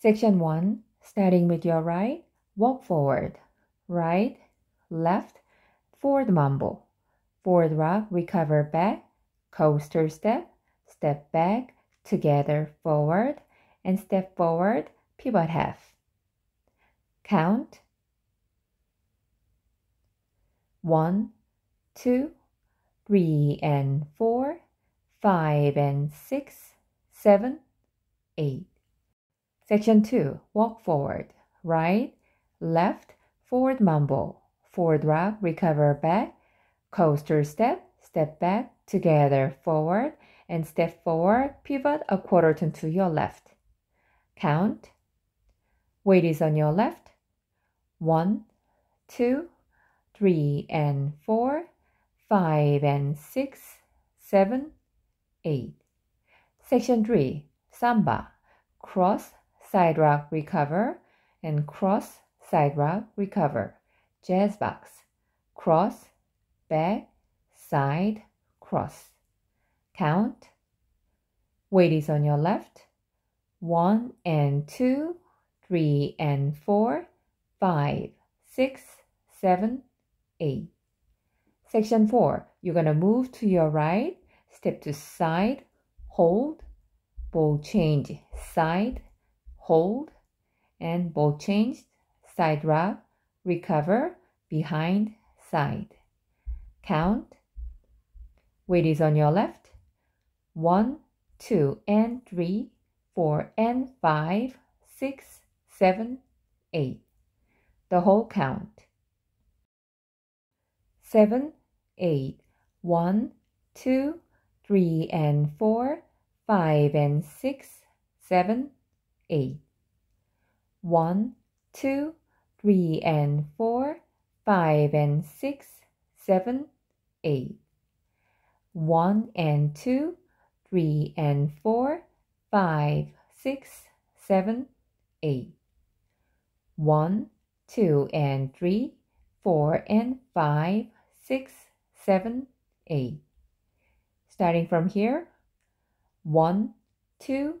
Section 1 Starting with your right, walk forward, right, left, forward mumble, forward rock, recover back, coaster step, step back, together forward, and step forward, pivot half. Count 1, 2, 3 and 4, 5 and 6, 7, 8. Section 2 Walk forward, right, left, forward mumble, forward rock, recover back, coaster step, step back, together forward, and step forward, pivot a quarter turn to your left. Count. Weight is on your left. One, two, three, and four, five, and six, seven, eight. Section 3 Samba Cross side rock recover and cross side rock recover. Jazz box. Cross, back, side, cross. Count. Weight is on your left. 1 and 2, 3 and four five six seven eight Section 4. You're going to move to your right, step to side, hold, ball change, side, hold, and both change, side Wrap, recover, behind, side. Count. Weight is on your left. 1, 2, and 3, 4, and five, six, seven, eight. The whole count. Seven, eight, one, two, three, and 4, 5, and 6, 7, 2, 3 and four, five and six, seven, eight. One and two, three and four, five, six, seven, eight. One, two and three, four and five, six, seven, eight. Starting from here, one, two,